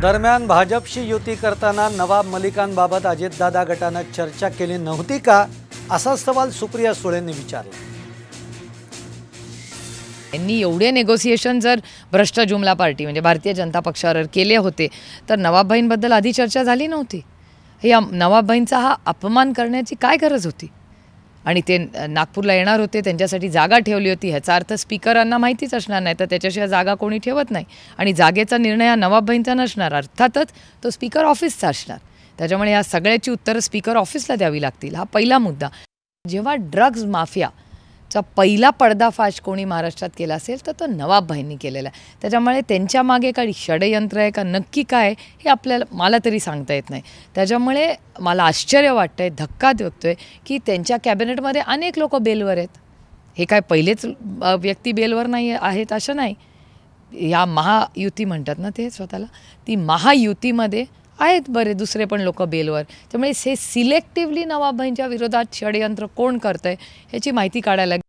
दरम्यान भाजपशी युती करताना नवाब मलिकांबाबत अजितदादा गटानं चर्चा केली नव्हती का असा सवाल सुप्रिया सुळेंनी विचारला यांनी एवढे नेगोसिएशन जर भ्रष्ट जुमला पार्टी म्हणजे भारतीय जनता पक्षावर केले होते तर नवाबबाईंबद्दल आधी चर्चा झाली नव्हती या नवाबभाईंचा हा अपमान करण्याची काय गरज होती आणि ते नागपूरला येणार होते त्यांच्यासाठी जागा ठेवली होती ह्याचा अर्थ स्पीकरांना माहितीच असणार नाही तर त्याच्याशिवाय जागा कोणी ठेवत नाही आणि जागेचा निर्णय हा नवाबभाईंचा नसणार अर्थातच तो स्पीकर ऑफिसचा असणार त्याच्यामुळे या सगळ्याची उत्तरं स्पीकर ऑफिसला द्यावी लागतील हा पहिला मुद्दा जेव्हा ड्रग्ज माफिया चा पहिला पडदाफाश कोणी महाराष्ट्रात केला असेल तर तो नवाबभाईंनी केलेला आहे त्याच्यामुळे त्यांच्या मागे काही षडयंत्र आहे का नक्की काय हे आपल्याला मला तरी सांगता येत नाही त्याच्यामुळे मला आश्चर्य वाटतं आहे धक्का देतो आहे की त्यांच्या कॅबिनेटमध्ये अनेक लोक बेलवर आहेत हे काय पहिलेच व्यक्ती बेलवर नाही आहेत असं नाही या महायुती म्हणतात ना ते स्वतःला ती महायुतीमध्ये आहेत बरे दुसरे पण लोक बेलवर त्यामुळे हे सिलेक्टिव्हली नवाबभाईंच्या विरोधात षडयंत्र कोण करतं आहे ह्याची माहिती काढायला